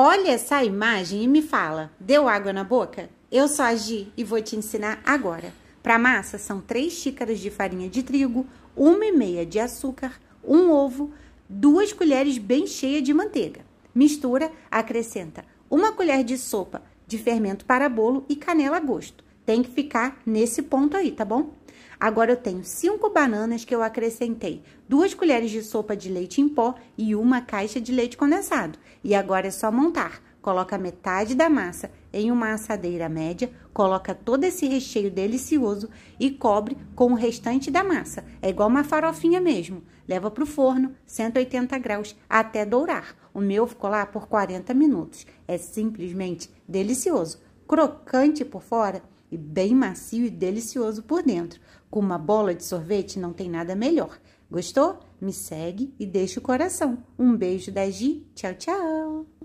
Olha essa imagem e me fala: deu água na boca? Eu sou a Gi e vou te ensinar agora. Para massa, são 3 xícaras de farinha de trigo, uma e meia de açúcar, um ovo, duas colheres bem cheias de manteiga. Mistura, acrescenta uma colher de sopa de fermento para bolo e canela a gosto. Tem que ficar nesse ponto aí, tá bom? Agora eu tenho cinco bananas que eu acrescentei, duas colheres de sopa de leite em pó e uma caixa de leite condensado. E agora é só montar. Coloca metade da massa em uma assadeira média, coloca todo esse recheio delicioso e cobre com o restante da massa. É igual uma farofinha mesmo. Leva para o forno, 180 graus, até dourar. O meu ficou lá por 40 minutos. É simplesmente delicioso. Crocante por fora e bem macio e delicioso por dentro. Com uma bola de sorvete não tem nada melhor. Gostou? Me segue e deixa o coração. Um beijo da Gi. Tchau, tchau!